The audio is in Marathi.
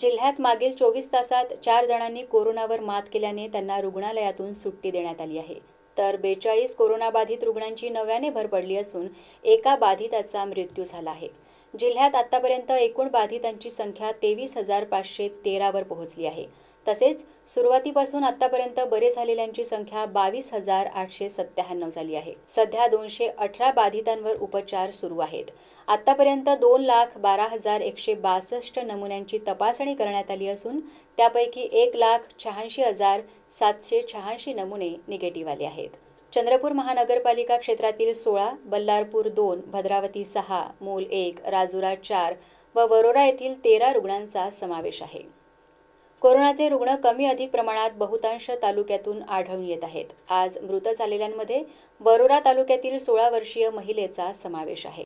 जिल्ह्यात मागील चोवीस तासात चार जणांनी कोरोनावर मात केल्याने त्यांना रुग्णालयातून सुट्टी देण्यात आली आहे तर बेचाळीस कोरोनाबाधित रुग्णांची नव्याने भर पडली असून एका बाधिताचा मृत्यू झाला आहे जिल्ह्यात आतापर्यंत एकूण बाधितांची संख्या तेवीस हजार पाचशे तेरावर पोहोचली आहे तसेच सुरुवातीपासून आतापर्यंत बरे झालेल्यांची संख्या बावीस हजार आठशे सत्त्याण्णव झाली आहे सध्या दोनशे अठरा बाधितांवर उपचार सुरू आहेत आतापर्यंत दोन लाख बारा हजार एकशे बासष्ट नमुन्यांची तपासणी करण्यात आली असून त्यापैकी एक लाख शहाऐंशी हजार सातशे शहाऐंशी नमुने निगेटिव्ह आले आहेत चंद्रपूर महानगरपालिका क्षेत्रातील सोळा बल्लारपूर दोन भद्रावती सहा मूल एक राजुरा चार व वरोरा येथील तेरा रुग्णांचा समावेश आहे कोरोनाचे रुग्ण कमी अधिक प्रमाणात बहुतांश तालुक्यातून आढळून येत आहेत आज मृत झालेल्यांमध्ये वरोरा तालुक्यातील सोळा वर्षीय महिलेचा समावेश आहे